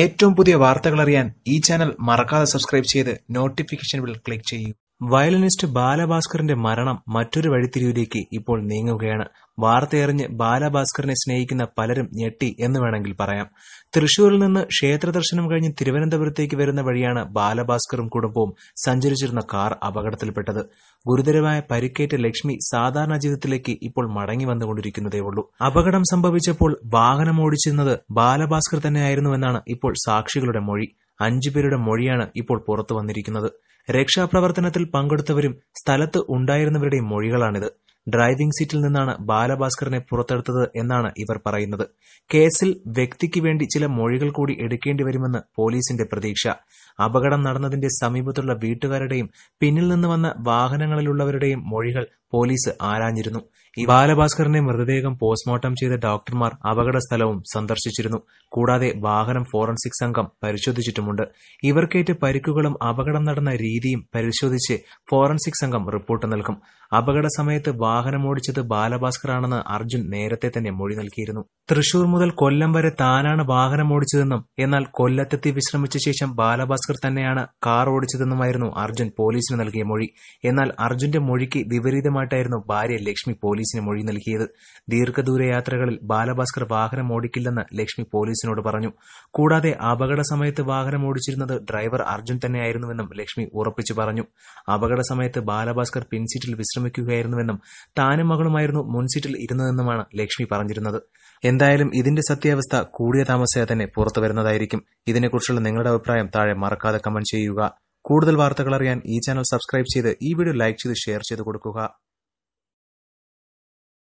ഏറ്റവും പുതിയ വാർത്തകൾ അറിയാൻ ഈ ചാനൽ മറക്കാതെ സബ്സ്ക്രൈബ് ചെയ്ത് നോട്ടിഫിക്കേഷൻ ബിൽ ക്ലിക്ക് ചെയ്യൂ വയലിനിസ്റ്റ് ബാലഭാസ്കറിന്റെ മരണം മറ്റൊരു വഴിത്തിരിവിലേക്ക് ഇപ്പോൾ നീങ്ങുകയാണ് വാർത്തയറിഞ്ഞ് ബാലഭാസ്കറിനെ സ്നേഹിക്കുന്ന പലരും ഞെട്ടി എന്ന് വേണമെങ്കിൽ പറയാം തൃശൂരിൽ നിന്ന് ക്ഷേത്ര ദർശനം കഴിഞ്ഞ് തിരുവനന്തപുരത്തേക്ക് വരുന്ന വഴിയാണ് ബാലഭാസ്കറും കുടുംബവും സഞ്ചരിച്ചിരുന്ന കാർ അപകടത്തിൽപ്പെട്ടത് ഗുരുതരമായ പരിക്കേറ്റ ലക്ഷ്മി സാധാരണ ജീവിതത്തിലേക്ക് ഇപ്പോൾ മടങ്ങി വന്നുകൊണ്ടിരിക്കുന്നതേയുള്ളൂ അപകടം സംഭവിച്ചപ്പോൾ വാഹനം ഓടിച്ചിരുന്നത് ബാലഭാസ്കർ തന്നെയായിരുന്നുവെന്നാണ് ഇപ്പോൾ സാക്ഷികളുടെ മൊഴി പേരുടെ മൊഴിയാണ് ഇപ്പോൾ പുറത്തു വന്നിരിക്കുന്നത് രക്ഷാപ്രവർത്തനത്തിൽ പങ്കെടുത്തവരും സ്ഥലത്ത് ഉണ്ടായിരുന്നവരുടെയും മൊഴികളാണിത് ഡ്രൈവിംഗ് സീറ്റിൽ നിന്നാണ് ബാലഭാസ്കറിനെ പുറത്തെടുത്തത് എന്നാണ് ഇവർ പറയുന്നത് കേസിൽ വ്യക്തിക്ക് വേണ്ടി ചില മൊഴികൾ കൂടി എടുക്കേണ്ടി വരുമെന്ന് പോലീസിന്റെ പ്രതീക്ഷ അപകടം നടന്നതിന്റെ സമീപത്തുള്ള വീട്ടുകാരുടെയും പിന്നിൽ നിന്ന് വന്ന വാഹനങ്ങളിലുള്ളവരുടെയും മൊഴികൾ പോലീസ് ആരാഞ്ഞിരുന്നു ഈ ബാലഭാസ്കറിന്റെ മൃതദേഹം പോസ്റ്റ്മോർട്ടം ചെയ്ത ഡോക്ടർമാർ അപകടസ്ഥലവും സന്ദർശിച്ചിരുന്നു കൂടാതെ വാഹനം ഫോറൻസിക് സംഘം പരിശോധിച്ചിട്ടുമുണ്ട് ഇവർക്കേറ്റ് പരിക്കുകളും അപകടം നടന്ന രീതിയും പരിശോധിച്ച് ഫോറൻസിക് സംഘം റിപ്പോർട്ട് നൽകും അപകട സമയത്ത് വാഹനമോടിച്ചത് ബാലഭാസ്കറാണെന്ന് അർജുൻ നേരത്തെ തന്നെ മൊഴി നൽകിയിരുന്നു തൃശൂർ മുതൽ കൊല്ലം വരെ താനാണ് വാഹനമോടിച്ചതെന്നും എന്നാൽ കൊല്ലത്തെത്തി വിശ്രമിച്ച ശേഷം ബാലഭാസ്കർ തന്നെയാണ് കാർ ഓടിച്ചതെന്നുമായിരുന്നു അർജുൻ പോലീസിന് നൽകിയ മൊഴി എന്നാൽ അർജുന്റെ മൊഴിക്ക് വിപരീതമായിട്ടായിരുന്നു ഭാര്യ ലക്ഷ്മി പോലീസ് പോലീസിന് മൊഴി നൽകിയത് ദീർഘദൂര യാത്രകളിൽ ബാലഭാസ്കർ വാഹനം ഓടിക്കില്ലെന്ന് ലക്ഷ്മി പോലീസിനോട് പറഞ്ഞു കൂടാതെ അപകട സമയത്ത് വാഹനം ഓടിച്ചിരുന്നത് ഡ്രൈവർ അർജുൻ തന്നെയായിരുന്നുവെന്നും ലക്ഷ്മി ഉറപ്പിച്ചു പറഞ്ഞു അപകട സമയത്ത് ബാലഭാസ്കർ പിൻസീറ്റിൽ വിശ്രമിക്കുകയായിരുന്നുവെന്നും താനും മകളുമായിരുന്നു മുൻസീറ്റിൽ ഇരുന്നതെന്നുമാണ് ലക്ഷ്മി പറഞ്ഞിരുന്നത് എന്തായാലും ഇതിന്റെ സത്യാവസ്ഥ കൂടിയ താമസിയാതെ തന്നെ പുറത്തുവരുന്നതായിരിക്കും ഇതിനെക്കുറിച്ചുള്ള നിങ്ങളുടെ അഭിപ്രായം താഴെ മറക്കാതെ കമന്റ് ചെയ്യുക കൂടുതൽ വാർത്തകൾ അറിയാൻ ഈ ചാനൽ സബ്സ്ക്രൈബ് ചെയ്ത് ഈ വീഡിയോ ലൈക്ക് ചെയ്ത് ഷെയർ ചെയ്ത് കൊടുക്കുക